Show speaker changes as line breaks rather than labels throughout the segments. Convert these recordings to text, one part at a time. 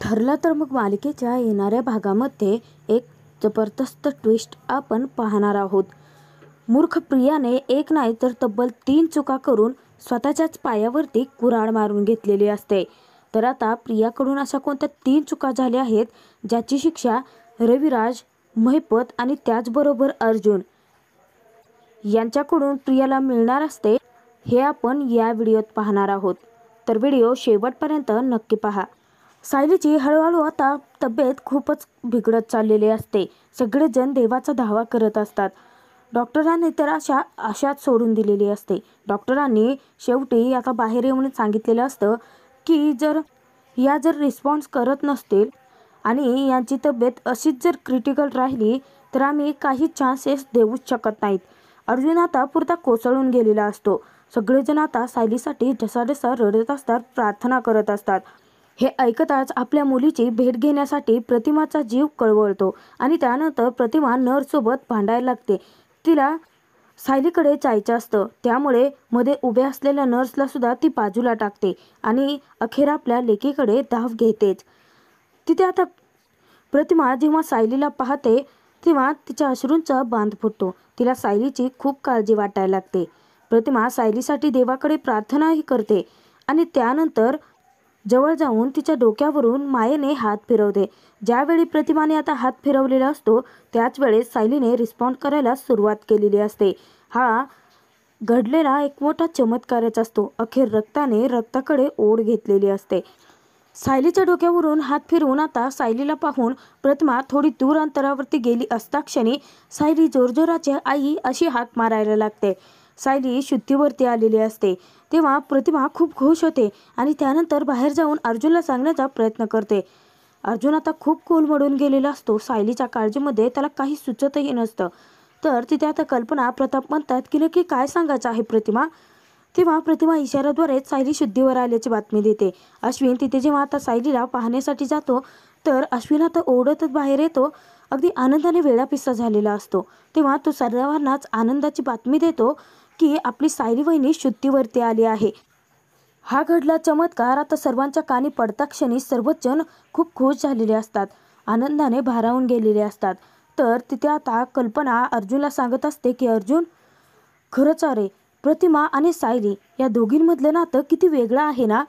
ठरला तर मग मालिकेच्या येणाऱ्या भागामध्ये एक जबरदस्त ट्विस्ट आपण पाहणार आहोत मूर्ख प्रियाने एक नाही तर तब्बल तीन चुका करून स्वतःच्याच पायावरती कुराड मारून घेतलेली असते तर आता प्रियाकडून अशा कोणत्या तीन चुका झाल्या आहेत ज्याची शिक्षा रविराज महिपत आणि त्याचबरोबर अर्जुन यांच्याकडून प्रियाला मिळणार असते हे आपण या व्हिडिओत पाहणार आहोत तर व्हिडिओ शेवटपर्यंत नक्की पहा सायलीची हळूहळू आता तब्येत खूपच बिघडत चाललेली असते सगळेजण देवाचा धावा करत असतात डॉक्टरांनी तर अशा आशाच सोडून दिलेली असते डॉक्टरांनी शेवटी आता बाहेर येऊन सांगितलेलं असतं की जर या जर रिस्पॉन्स करत नसतील आणि यांची तब्येत अशीच जर क्रिटिकल राहिली तर आम्ही काही चान्सेस देऊच शकत नाहीत अर्जुन आता पुरता कोसळून गेलेला असतो सगळेजण आता सायलीसाठी ढसाढसा रडत असतात प्रार्थना करत असतात हे ऐकताच आपल्या मुलीची भेट घेण्यासाठी प्रतिमाचा जीव कळवळतो आणि त्यानंतर प्रतिमा नर्ससोबत भांडायला लागते तिला सायलीकडे जायचं असतं त्यामुळे मध्ये उभ्या असलेल्या नर्सला सुद्धा ती बाजूला टाकते आणि अखेर आपल्या लेकीकडे धाव घेतेच तिथे आता प्रतिमा जेव्हा सायलीला पाहते तेव्हा तिच्या अश्रूंचा बांध फुटतो तिला सायलीची खूप काळजी वाटायला लागते प्रतिमा सायलीसाठी देवाकडे प्रार्थनाही करते आणि त्यानंतर जवळ जाऊन तिच्या डोक्यावरून मायेने हात फिरवते ज्यावेळी प्रतिमाने आता हात फिरवलेला असतो त्याच वेळेस सायलीने रिस्पॉन्ड करायला सुरुवात केलेली असते हा घडलेला एक मोठा चमत्कारच असतो अखेर रक्ताने रक्ताकडे ओढ घेतलेली असते सायलीच्या डोक्यावरून हात फिरवून आता सायलीला पाहून प्रतिमा थोडी दूर अंतरावरती गेली क्षणी सायली जोरजोराच्या आई अशी हाक मारायला लागते सायली शुद्धीवरती आलेली असते तेव्हा प्रतिमा खूप खुश होते आणि त्यानंतर बाहेर जाऊन अर्जुनला सांगण्याचा प्रयत्न करते अर्जुन आता खूप कोलमडून गेलेला असतो सायलीच्या काळजीमध्ये त्याला काही सुचतही नसतं तर तिथे आता कल्पना प्रताप म्हणतात की नक्की काय सांगायचं आहे प्रतिमा तेव्हा प्रतिमा इशाऱ्याद्वारेच सायली शुद्धीवर आल्याची बातमी देते अश्विन तिथे जेव्हा आता सायलीला पाहण्यासाठी जातो तर अश्विन आता ओढतच बाहेर येतो अगदी आनंदाने वेळापिस्सा झालेला असतो तेव्हा तो सर्वांनाच आनंदाची बातमी देतो की आपली सायली वहिनी शुद्धीवरती आली आहे हा घडला चमत्कार आता सर्वांच्या कानी पडता क्षणी सर्वच जण खूप खुश झालेले असतात आनंदाने भारावून गेलेले असतात तर तिथे आता कल्पना अर्जुनला सांगत असते की अर्जुन खरंच अरे प्रतिमा आणि सायली या दोघींमधलं नातं किती वेगळं आहे ना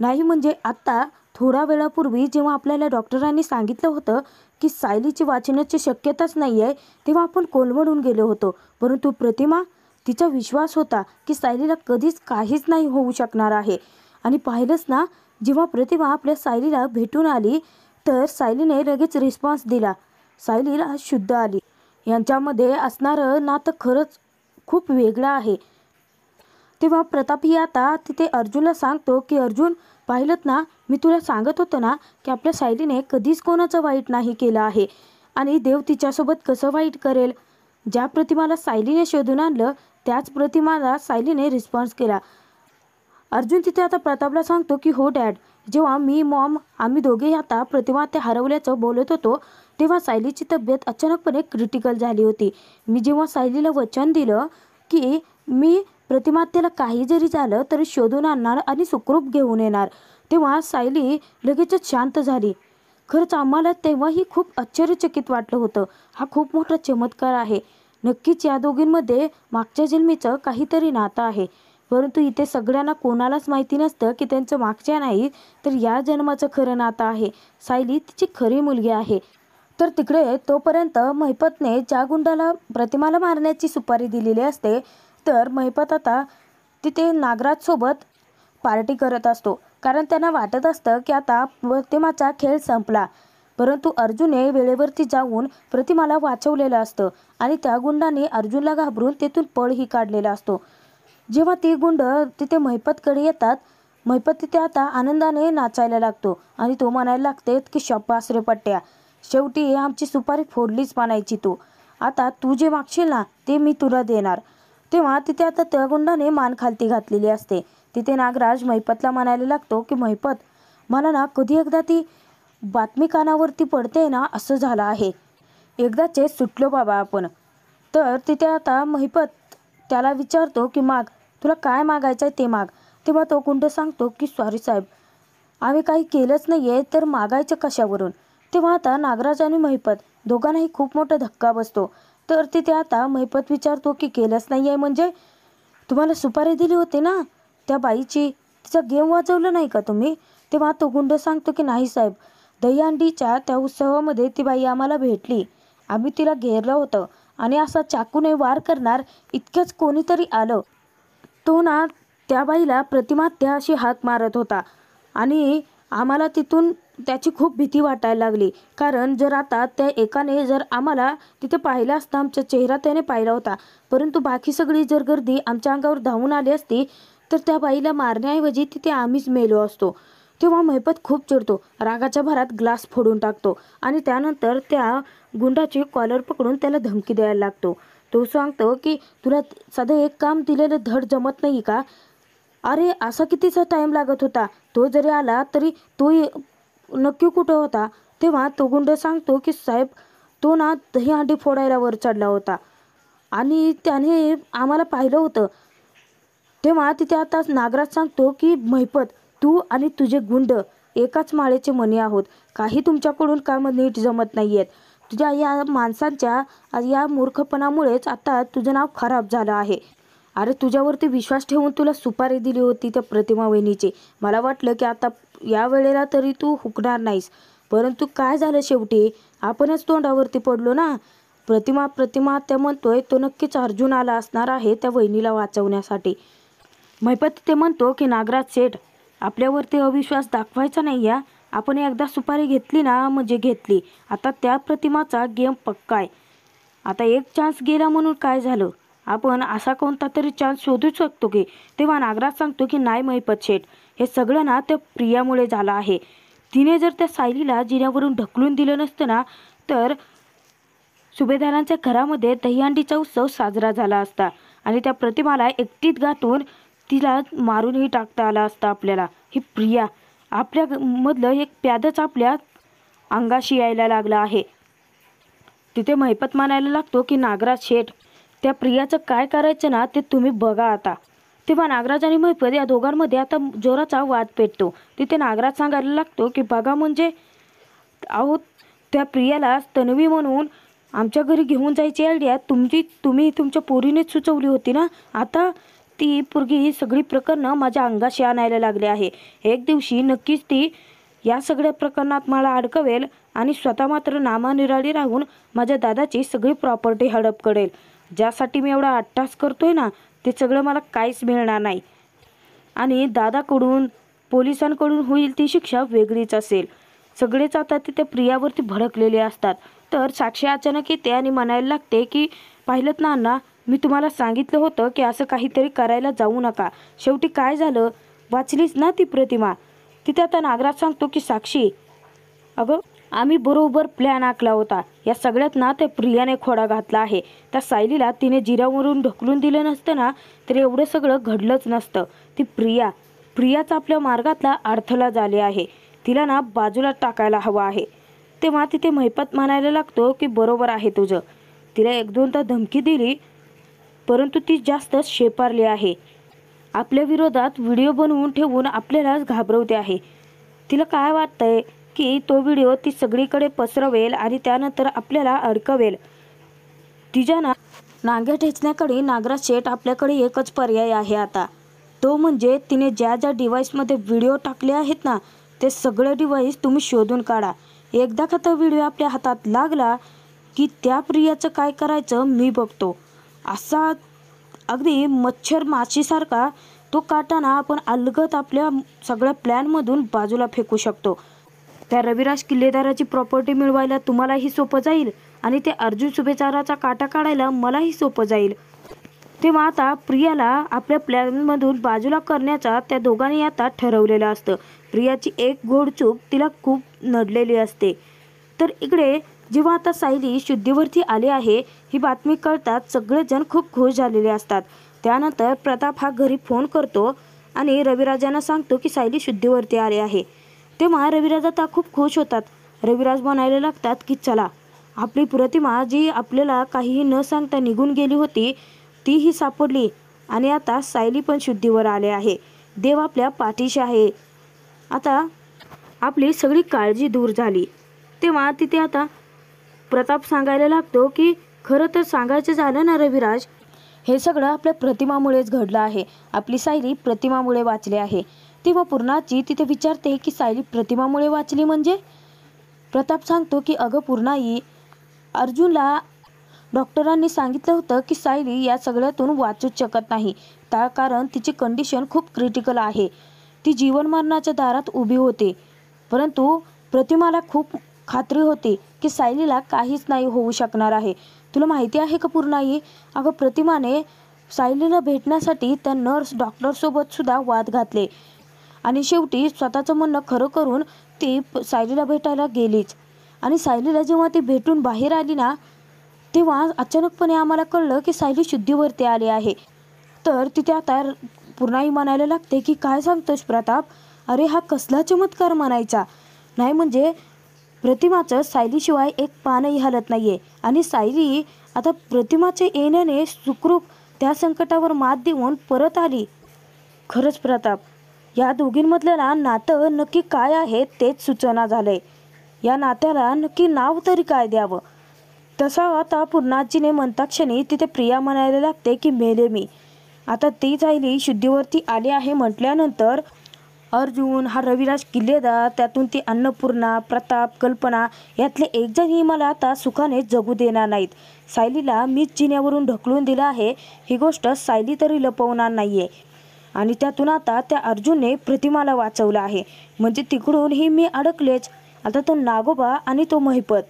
नाही म्हणजे आत्ता थोड्या वेळापूर्वी जेव्हा आपल्याला डॉक्टरांनी सांगितलं होतं की सायलीची वाचण्याची शक्यताच नाही आहे तेव्हा आपण कोलमडून गेलो होतो परंतु प्रतिमा तिचा विश्वास होता की सायलीला कधीच काहीच नाही होऊ शकणार आहे आणि पाहिलंच ना जेव्हा प्रतिभा आपल्या सायलीला भेटून आली तर सायलीने लगेच रिस्पॉन्स दिला सायलीला शुद्ध आली यांच्यामध्ये असणारं नातं खरंच खूप वेगळं आहे तेव्हा प्रताप ही आता तिथे अर्जुनला सांगतो की अर्जुन पाहिलंत ना मी तुला सांगत होतो ना की आपल्या सायलीने कधीच कोणाचं वाईट नाही केलं आहे आणि देव तिच्यासोबत कसं वाईट करेल ज्या प्रतिमाला सायलीने शोधून आणलं त्याच प्रतिमाला सायलीने रिस्पॉन्स केला अर्जुन तिथे आता प्रतापला सांगतो की हो डॅड जेव्हा मी मॉम आम्ही दोघे आता प्रतिमा ते हरवल्याचं बोलत होतो तेव्हा सायलीची तब्येत अचानकपणे क्रिटिकल झाली होती मी जेव्हा सायलीला वचन दिलं की मी प्रतिमातेला काही जरी झालं तरी शोधून आणणार आणि सुखरूप घेऊन येणार तेव्हा सायली लगेचच शांत झाली खरंच आम्हाला तेव्हाही खूप आश्चर्यचकित वाटलं होतं हा खूप मोठा चमत्कार आहे नक्कीच या दोघींमध्ये मागच्या जन्मीचं काहीतरी नातं आहे परंतु इथे सगळ्यांना कोणालाच माहिती नसतं की त्यांचं मागच्या नाही तर या जन्माचं खरं नातं आहे सायली तिची खरी मुलगी आहे तर तिकडे तोपर्यंत महिपतने ज्या गुंडाला प्रतिमाला मारण्याची सुपारी दिलेली असते तर महिपत आता तिथे नागराजसोबत पार्टी करत असतो कारण त्यांना वाटत असतं की आता प्रतिमाचा खेळ संपला परंतु अर्जुने वेळेवरती जाऊन प्रतिमाला वाचवलेलं असतं आणि त्या गुंडाने अर्जुनला घाबरून तेथून पळही काढलेला असतो जेव्हा ती गुंड तिथे महिपतकडे येतात महिपत तिथे आता आनंदाने नाचायला लागतो आणि तो म्हणायला लागते की शब्बास रे पट्ट्या शेवटी आमची सुपारी फोडलीच म्हणायची तू आता तू जे मागशील ना ते मी तुला देणार तेव्हा तिथे आता त्या गुंडाने मान खालती घातलेली असते तिथे नागराज महिपतला म्हणायला लागतो की महिपत मला ना कधी एकदा ती बातमी कानावरती पडते ना असं झालं आहे एकदाचे सुटलो बाबा आपण तर तिथे आता महिपत त्याला विचारतो की माग तुला काय मागायचं आहे ते माग तेव्हा तो कुंड सांगतो की सॉरी साहेब आम्ही काही केलंच नाही आहे तर मागायचं कशावरून तेव्हा आता नागराज आणि महिपत दोघांनाही खूप मोठा धक्का बसतो तर तिथे आता महिपत विचारतो की केलंच नाही आहे म्हणजे तुम्हाला सुपारी दिली होती ना त्या बाईची तिचा गेम वाजवलं नाही का तुम्ही तेव्हा तो गुंड सांगतो की नाही साहेब दहीहंडीच्या त्या उत्सवामध्ये ती बाई आम्हाला भेटली आम्ही तिला घेरलं होतं आणि असा चाकूने वार करणार इतकेच कोणीतरी आलं तो ना त्या बाईला प्रतिमात्या अशी हात मारत होता आणि आम्हाला तिथून त्याची खूप भीती वाटायला लागली कारण जर आता त्या एकाने जर आम्हाला तिथे पाहिलं असता आमचा चेहरा त्याने पाहिला होता परंतु बाकी सगळी जर गर्दी आमच्या अंगावर धावून आली असती तर त्या बाईला मारण्याऐवजी तिथे आम्हीच मेलो असतो तेव्हा महिपत खूप चिडतो रागाच्या भरात ग्लास फोडून टाकतो आणि त्यानंतर त्या गुंडाची कॉलर पकडून त्याला धमकी द्यायला लागतो तो सांगतो की तुला साधं एक काम दिलेलं धड जमत नाही का अरे असा कितीचा टाईम लागत होता तो जरी आला तरी तोही नक्की कुठं होता तेव्हा तो गुंड सांगतो की साहेब तो ना दही हांडी फोडायला वर चढला होता आणि त्याने आम्हाला पाहिलं होतं तेव्हा तिथे आता नागराज सांगतो की महिपत तू आणि तुझे गुंड एकाच माळेचे मणी आहोत काही तुमच्याकडून काम नीट जमत नाही आहेत तुझ्या या माणसांच्या या मूर्खपणामुळेच आता तुझं नाव खराब झालं आहे अरे तुझ्यावरती विश्वास ठेवून तुला सुपारी दिली होती त्या प्रतिमा वहिनीची मला वाटलं की आता या वेळेला तरी तू हुकणार नाहीस परंतु काय झालं शेवटी आपणच तोंडावरती पडलो ना प्रतिमा प्रतिमा त्या म्हणतोय तो नक्कीच अर्जुन आला असणार आहे त्या वहिनीला वाचवण्यासाठी महिपत ते म्हणतो की नागराज सेठ आपल्यावरती अविश्वास दाखवायचा नाही या आपण एकदा सुपारी घेतली ना म्हणजे घेतली आता त्या प्रतिमाचा गेम पक्का आहे आता एक चान्स गेला म्हणून काय झालं आपण असा कोणता तरी चान्स शोधू शकतो की तेव्हा नागराज सांगतो की नाही मैपत शेठ हे सगळं ना त्या प्रियामुळे झालं आहे तिने जर त्या सायलीला जिन्यावरून ढकलून दिलं नसतं ना तर सुभेदारांच्या घरामध्ये दहीहंडीचा उत्सव साजरा झाला असता आणि त्या प्रतिमाला एकटीत गाठून तिला मारूनही टाकता आला असता आपल्याला ही प्रिया आपल्या मधलं एक प्यादच आपल्या अंगाशी यायला लागला आहे तिथे महिपत मानायला लागतो की नागराज शेठ त्या प्रियाचं काय करायचं ना ते तुम्ही बघा आता तेव्हा नागराज आणि महिपत या दोघांमध्ये आता जोराचा वाद पेटतो तिथे नागराज सांगायला लागतो की बघा म्हणजे आहोत त्या प्रियाला तन्वी म्हणून आमच्या घरी घेऊन जायची आयडिया तुमची तुम्ही तुमच्या पोरीनेच सुचवली होती ना आता ती पुरगी ही सगळी प्रकरणं माझ्या अंगाशी आणायला लागली आहे एक दिवशी नक्कीच ती या सगळ्या प्रकरणात मला अडकवेल आणि स्वतः मात्र नामानिराळी राहून माझ्या दादाची सगळी प्रॉपर्टी हडप करेल ज्यासाठी मी एवढा अट्टास करतोय ना ते सगळं मला काहीच मिळणार नाही आणि दादाकडून पोलिसांकडून होईल ती शिक्षा वेगळीच असेल सगळेच आता तिथे प्रियावरती भडकलेले असतात तर साक्षी अचानक येते आणि म्हणायला लागते की पाहिलं ना मी तुम्हाला सांगितलं होतं की असं काहीतरी करायला जाऊ नका शेवटी काय झालं वाचलीच ना ती प्रतिमा तिथे आता नागराज सांगतो की साक्षी अगं आम्ही बरोबर प्लॅन आखला होता या सगळ्यात ना त्या प्रियाने खोडा घातला आहे त्या सायलीला तिने जिरावरून ढकलून दिलं नसतं ना तर एवढं सगळं घडलंच नसतं ती प्रिया प्रियाच आपल्या मार्गातला अडथळा झाले आहे तिला ना बाजूला टाकायला हवं आहे तेव्हा तिथे मैपत म्हणायला लागतो की बरोबर आहे तुझं तिला एक दोनदा धमकी दिली परंतु ती जास्त शेपारली आहे आपल्या विरोधात व्हिडिओ बनवून ठेवून आपल्यालाच घाबरवते आहे तिला काय वाटतंय की तो व्हिडिओ ती सगळीकडे पसरवेल आणि त्यानंतर आपल्याला अडकवेल तिच्या ना नांग्या ठेचण्याकडे नागराज शेठ आपल्याकडे एकच पर्याय आहे आता तो म्हणजे तिने ज्या ज्या डिव्हाइसमध्ये व्हिडिओ टाकले आहेत ना ते सगळे डिव्हाइस तुम्ही शोधून काढा एकदा का तो व्हिडिओ आपल्या हातात लागला की त्या प्रियाचं काय करायचं मी बघतो असा अगदी मच्छर माशीसारखा तो काटाना आपण अलगत आपल्या सगळ्या प्लॅनमधून बाजूला फेकू शकतो त्या रविराज किल्लेदाराची प्रॉपर्टी मिळवायला तुम्हालाही सोपं जाईल आणि ते अर्जुन सुभेचाराचा काटा काढायला मलाही सोपं जाईल तेव्हा आता प्रियाला आपल्या प्लॅनमधून बाजूला करण्याचा त्या दोघांनी आता ठरवलेलं असतं प्रियाची एक चूक तिला खूप नडलेली असते तर इकडे जेव्हा आता सायली शुद्धीवरती आली आहे ही बातमी कळतात सगळेजण खूप खुश झालेले असतात त्यानंतर प्रताप हा घरी फोन करतो आणि रविराजांना सांगतो की सायली शुद्धीवरती आली आहे तेव्हा रविराज आता खूप खुश होतात रविराज म्हणायला लागतात की चला आपली प्रतिमा जी आपल्याला काहीही न सांगता निघून गेली होती तीही सापडली आणि आता सायली पण शुद्धीवर आले आहे देव आपल्या पाठीशी आहे आता आपली सगळी काळजी दूर झाली तेव्हा तिथे आता प्रताप सांगायला लागतो की खरं तर सांगायचं झालं ना रविराज हे सगळं आपल्या प्रतिमामुळेच घडलं आहे आपली सायली प्रतिमामुळे वाचली आहे तेव्हा पूर्णाची तिथे विचारते की सायली प्रतिमामुळे वाचली म्हणजे प्रताप सांगतो की अगं पूर्णाई अर्जुनला डॉक्टरांनी सांगितलं होतं की सायली या सगळ्यातून वाचूच शकत नाही त्या कारण तिची कंडिशन खूप क्रिटिकल आहे ती जीवन दारात उभी होते परंतु प्रतिमाला खूप खात्री होती की सायलीला काहीच नाही होऊ शकणार आहे तुला माहिती आहे का पूर्णाई अगं प्रतिमाने सायलीला भेटण्यासाठी त्या नर्स सुद्धा वाद घातले आणि शेवटी स्वतःचं म्हणणं खरं करून ती सायलीला भेटायला गेलीच आणि सायलीला जेव्हा ती भेटून बाहेर आली ना तेव्हा अचानकपणे आम्हाला कळलं की सायली शुद्धीवरती आली आहे तर तिथे आता पूर्णाई म्हणायला लागते की काय सांगतोस प्रताप अरे हा कसला चमत्कार म्हणायचा नाही म्हणजे प्रतिमाचं सायलीशिवाय एक पानही हलत नाही आहे आणि सायली आता प्रतिमाचे येण्याने सुखरूप त्या संकटावर मात देऊन परत आली खरंच प्रताप या दोघींमधल्याला नातं नक्की काय आहे तेच सूचना झालं या नात्याला नक्की नाव तरी काय द्यावं तसा आता पूर्णाजीने म्हणताक्षणी तिथे प्रिया म्हणायला लागते की मेले मी आता ती जायली शुद्धीवरती आली आहे म्हटल्यानंतर अर्जुन हा रविराज किल्लेदार त्यातून ती अन्नपूर्णा प्रताप कल्पना यातले एकजणही मला आता सुखाने जगू देणार नाहीत सायलीला मीच जिन्यावरून ढकलून दिला आहे ही गोष्ट सायली तरी लपवणार नाहीये आणि त्यातून आता त्या अर्जुनने प्रतिमाला वाचवलं आहे म्हणजे तिकडून ही मी अडकलेच आता तो नागोबा आणि तो महिपत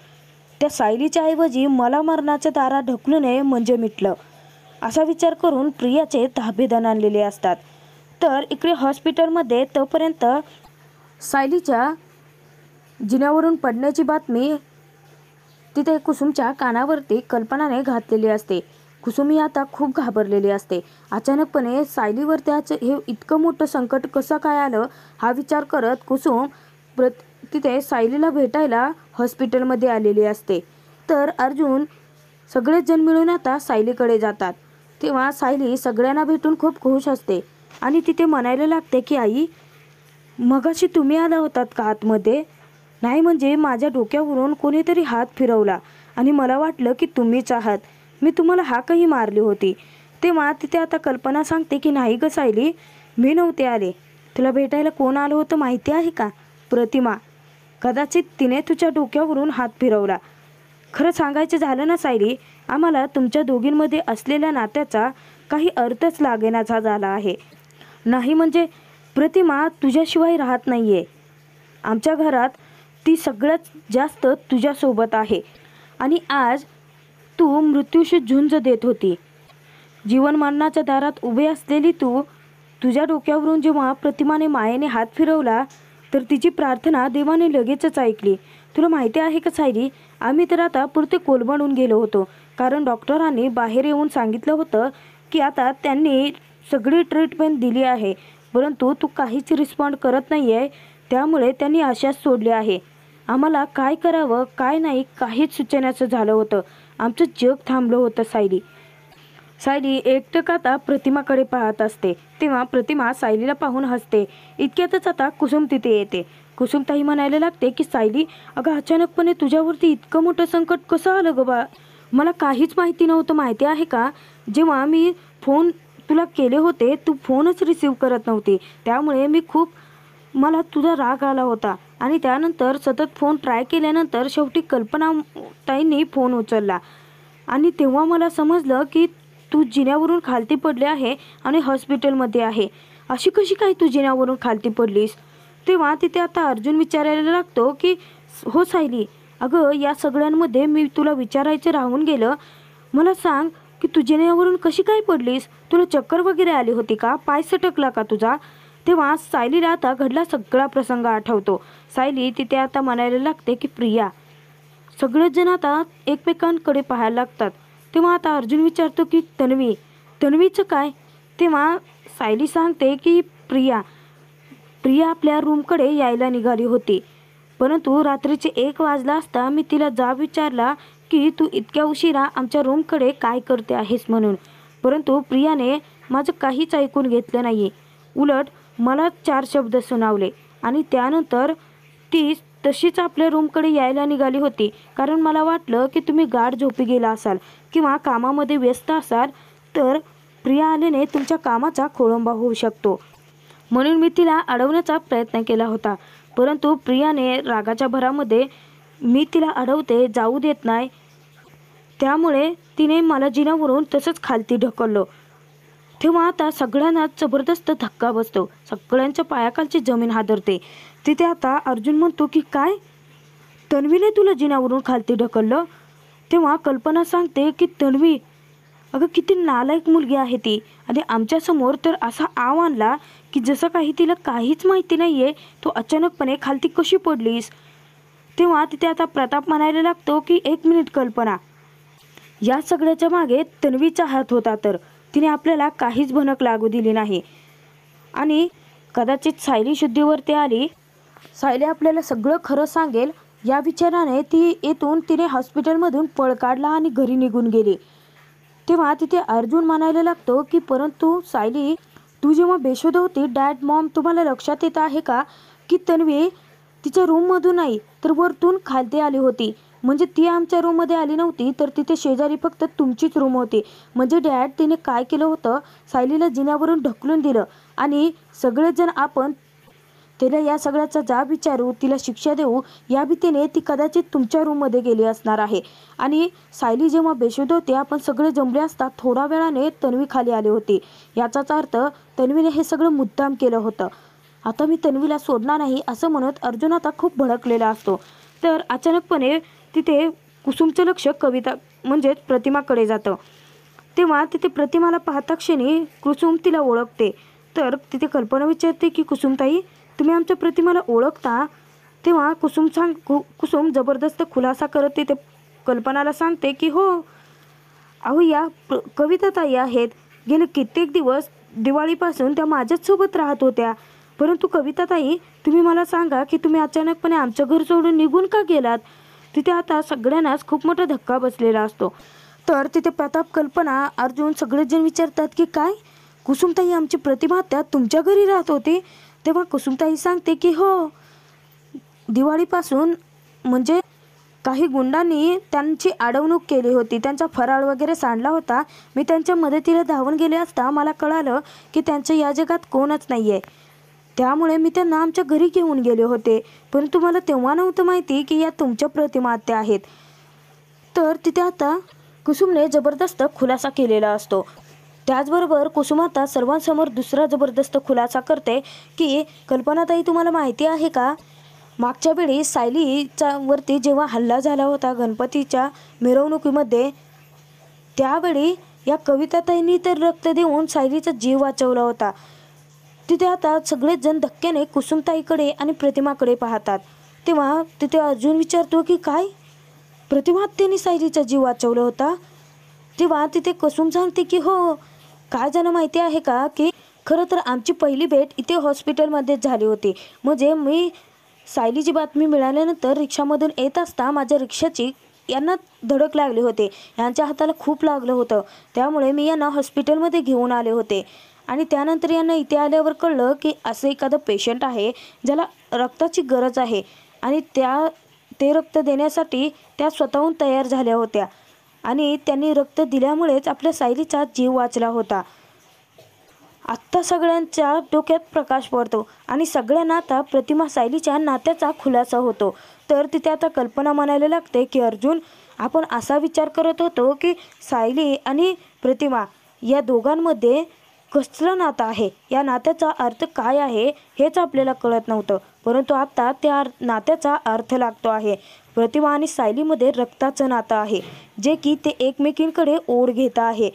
त्या सायलीच्या ऐवजी मला मरणाच्या दारा ढकलू नये म्हणजे मिटलं असा विचार करून प्रियाचे धाबेदान आणलेले असतात तर इकडे हॉस्पिटलमध्ये तोपर्यंत सायलीच्या जिन्यावरून पडण्याची बातमी तिथे कुसुमच्या कानावरती कल्पनाने घातलेली असते कुसुम ही आता खूप घाबरलेली असते अचानकपणे सायलीवर त्याचं हे इतकं मोठं संकट कसं काय आलं हा विचार करत कुसुम प्र तिथे सायलीला भेटायला हॉस्पिटलमध्ये आलेली असते तर अर्जुन सगळेच जण मिळून आता सायलीकडे जातात तेव्हा सायली सगळ्यांना भेटून खूप खुश असते आणि तिथे म्हणायला लागते की आई मगाशी तुम्ही आला होतात का आतमध्ये नाही म्हणजे माझ्या डोक्यावरून कोणीतरी हात फिरवला आणि मला वाटलं की तुम्हीच आहात मी तुम्हाला हाकही मारली होती तेव्हा तिथे आता कल्पना सांगते की नाही ग सायली मी नव्हते आले तुला भेटायला कोण आलं होतं माहिती आहे का प्रतिमा कदाचित तिने तुझ्या डोक्यावरून हात फिरवला खरं सांगायचं झालं ना सायली आम्हाला तुमच्या दोघींमध्ये असलेल्या नात्याचा काही अर्थच लागेनाचा झाला आहे नाही म्हणजे प्रतिमा तुझ्याशिवाय राहत नाही आहे आमच्या घरात ती सगळ्यात जास्त तुझ्यासोबत आहे आणि आज तू मृत्यूशी झुंज देत होती जीवनमरणाच्या दारात उभे असलेली तू तुझ्या डोक्यावरून जेव्हा प्रतिमाने मायेने हात फिरवला तर तिची प्रार्थना देवाने लगेचच ऐकली तुला माहिती आहे का सायरी आम्ही तर आता पुरते कोलबडून गेलो होतो कारण डॉक्टरांनी बाहेर येऊन सांगितलं होतं की आता त्यांनी सगळी ट्रीटमेंट दिली आहे परंतु तू काहीच रिस्पॉन्ड करत नाही आहे त्यामुळे त्यांनी आशाच सोडली आहे आम्हाला काय करावं काय नाही काहीच सुचण्याचं झालं होतं आमचं जग थांबलं होतं सायली सायली एकटक आता प्रतिमाकडे पाहत असते तेव्हा प्रतिमा सायलीला पाहून हसते इतक्यातच आता कुसुम तिथे येते कुसुमताई म्हणायला लागते की सायली अगं अचानकपणे तुझ्यावरती इतकं मोठं संकट कसं आलं गं बा मला काहीच माहिती नव्हतं माहिती आहे का जेव्हा मी फोन तुला केले होते तू फोनच रिसीव करत नव्हती त्यामुळे मी खूप मला तुझा राग आला होता आणि त्यानंतर सतत फोन ट्राय केल्यानंतर शेवटी कल्पना ताईंनी फोन उचलला आणि तेव्हा मला समजलं की तू जिन्यावरून खालती पडले आहे आणि हॉस्पिटलमध्ये आहे अशी कशी काय तू जिन्यावरून खालती पडलीस तेव्हा तिथे आता अर्जुन विचारायला लागतो की हो सायली अगं या सगळ्यांमध्ये मी तुला विचारायचं राहून गेलं मला सांग की तू कशी काय पडलीस तुला चक्कर वगैरे आली होती का पाय सटकला का तुझा तेव्हा सायलीला आता घडला सगळा प्रसंग आठवतो सायली तिथे आता म्हणायला लागते की प्रिया सगळेच जण आता एकमेकांकडे पाहायला लागतात तेव्हा आता अर्जुन विचारतो की तन्वी तन्वीचं काय तेव्हा सायली सांगते की प्रिया प्रिया आपल्या रूमकडे यायला निघाली होती परंतु रात्रीचे एक वाजला असता मी तिला जाब विचारला की तू इतक्या उशिरा आमच्या रूमकडे काय करते आहेस म्हणून परंतु प्रियाने माझं काहीच ऐकून घेतलं नाही उलट मला चार शब्द सुनावले आणि त्यानंतर ती तशीच आपल्या रूमकडे यायला निघाली होती कारण मला वाटलं की तुम्ही गाढ झोपी गेला असाल किंवा कामामध्ये व्यस्त असाल तर प्रिया आल्याने तुमच्या कामाचा खोळंबा होऊ शकतो म्हणून मी तिला अडवण्याचा प्रयत्न केला होता परंतु प्रियाने रागाच्या भरामध्ये मी तिला अडवते जाऊ देत नाही त्यामुळे तिने मला जिनावरून तसंच खालती ढकललं तेव्हा आता सगळ्यांना जबरदस्त धक्का बसतो सगळ्यांच्या पायाखालची जमीन हादरते तिथे आता अर्जुन म्हणतो की काय तन्वीने तुला जिनावरून खालती ढकललं तेव्हा कल्पना सांगते की तन्वी अगं किती नालायक मुलगी आहे ती आणि आमच्यासमोर तर असा आव आणला की जसं काही तिला काहीच माहिती नाही आहे तू अचानकपणे खालती कशी पडलीस तेव्हा तिथे आता प्रताप म्हणायला लागतो की एक मिनिट कल्पना या सगळ्याच्या मागे तन्वीचा हात होता तर तिने आपल्याला काहीच भनक लागू दिली नाही आणि कदाचित सायली शुद्धीवरती आली सायली आपल्याला सगळं खरं सांगेल या विचाराने ती येथून तिने हॉस्पिटलमधून पळ काढला आणि घरी निघून गेली तेव्हा तिथे अर्जुन म्हणायला लागतो की परंतु सायली तू जेव्हा बेशुद्ध होती डॅड मॉम तुम्हाला लक्षात येत आहे का की तन्वी तिच्या मधून नाही तर वरतून खाली आली होती म्हणजे ती आमच्या रूममध्ये आली नव्हती तर तिथे शेजारी फक्त तुमचीच रूम होती म्हणजे डॅड तिने काय केलं होतं सायलीला जिन्यावरून ढकलून दिलं आणि सगळेजण आपण तिला या सगळ्याचा जाब विचारू तिला शिक्षा देऊ या भीतीने ती कदाचित तुमच्या रूममध्ये गेली असणार आहे आणि सायली जेव्हा बेशुद्ध होते आपण सगळे जमले असता थोड्या वेळाने तन्वी खाली आले होती याचाच अर्थ तन्वीने हे सगळं मुद्दाम केलं होतं आता मी तन्वीला सोडणार नाही असं म्हणत अर्जुन आता खूप भडकलेला असतो तर अचानकपणे तिथे कुसुमचं लक्ष कविता म्हणजेच प्रतिमाकडे जातं तेव्हा तिथे प्रतिमाला पाहता क्षणी कुसुम तिला ओळखते तर तिथे कल्पना विचारते की कुसुमताई तुम्ही आमच्या प्रतिमाला ओळखता तेव्हा कुसुम सांग कुसुम जबरदस्त खुलासा करत तिथे कल्पनाला सांगते की हो अहो या कविताताई आहेत गेले कित्येक दिवस दिवाळीपासून त्या माझ्याच सोबत राहत होत्या परंतु कविताताई तुम्ही मला सांगा की तुम्ही अचानकपणे आमचं घर सोडून निघून का गेलात तिथे आता सगळ्यांनाच खूप मोठा धक्का बसलेला असतो तर तिथे प्रताप कल्पना अर्जुन सगळेजण विचारतात की काय कुसुमताई आमची प्रतिमा त्यात तुमच्या घरी राहत होती तेव्हा कुसुमताई सांगते की हो दिवाळीपासून म्हणजे काही गुंडांनी त्यांची अडवणूक केली होती त्यांचा फराळ वगैरे सांडला होता मी त्यांच्या मदतीला धावून गेले असता मला कळालं की त्यांचं या जगात कोणच नाही आहे त्यामुळे मी त्यांना आमच्या घरी घेऊन गेले होते पण तुम्हाला तेव्हा नव्हतं माहिती की या तुमच्या प्रतिमा आहेत तर तिथे आता कुसुमने जबरदस्त खुलासा केलेला असतो त्याचबरोबर आता सर्वांसमोर दुसरा जबरदस्त खुलासा करते की कल्पनाताई तुम्हाला माहिती आहे का मागच्या वेळी सायलीच्या वरती जेव्हा हल्ला झाला होता गणपतीच्या मिरवणुकीमध्ये त्यावेळी या कविताताईंनी तर रक्त देऊन सायलीचा जीव वाचवला होता तिथे आता सगळेच जण धक्क्याने कुसुमताईकडे आणि प्रतिमाकडे पाहतात तेव्हा तिथे अजून विचारतो की काय प्रतिमा त्यांनी सायलीचा जीव वाचवला होता तेव्हा तिथे कुसुम सांगते की हो काय जण माहिती आहे का की खरं तर आमची पहिली भेट इथे हॉस्पिटलमध्येच झाली होती म्हणजे मी सायलीची बातमी मिळाल्यानंतर रिक्षामधून येत असता माझ्या रिक्षाची यांना धडक लागले होते यांच्या हाताला खूप लागलं होतं त्यामुळे मी यांना हॉस्पिटलमध्ये घेऊन आले होते आणि त्यानंतर यांना इथे आल्यावर कळलं की असं एखादं पेशंट आहे ज्याला रक्ताची गरज आहे आणि त्या ते रक्त देण्यासाठी त्या स्वतःहून तयार झाल्या होत्या आणि त्यांनी रक्त दिल्यामुळेच आपल्या सायलीचा जीव वाचला होता आत्ता सगळ्यांच्या डोक्यात प्रकाश पडतो आणि सगळ्यांना आता प्रतिमा सायलीच्या नात्याचा खुलासा होतो तर तिथे आता कल्पना म्हणायला लागते की अर्जुन आपण असा विचार करत होतो की सायली आणि प्रतिमा या दोघांमध्ये कसलं नातं आहे या नात्याचा अर्थ काय आहे हेच आपल्याला कळत नव्हतं परंतु आता त्या नात्याचा अर्थ लागतो आहे प्रतिमा आणि सायलीमध्ये रक्ताचं नातं आहे जे की ते एकमेकींकडे ओढ घेत आहे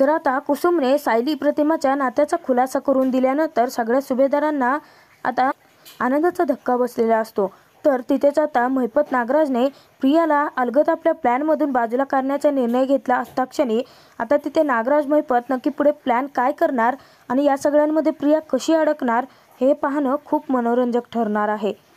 तर आता कुसुमने सायली प्रतिमाच्या नात्याचा खुलासा करून दिल्यानंतर सगळ्या सुभेदारांना आता आनंदाचा धक्का बसलेला असतो तर तिथेच आता महिपत नागराजने प्रियाला अलगत आपल्या प्लॅनमधून बाजूला करण्याचा निर्णय घेतला असताक्षणी आता तिथे नागराज महिपत नक्की पुढे प्लॅन काय करणार आणि या सगळ्यांमध्ये प्रिया कशी अडकणार हे पाहणं खूप मनोरंजक ठरणार आहे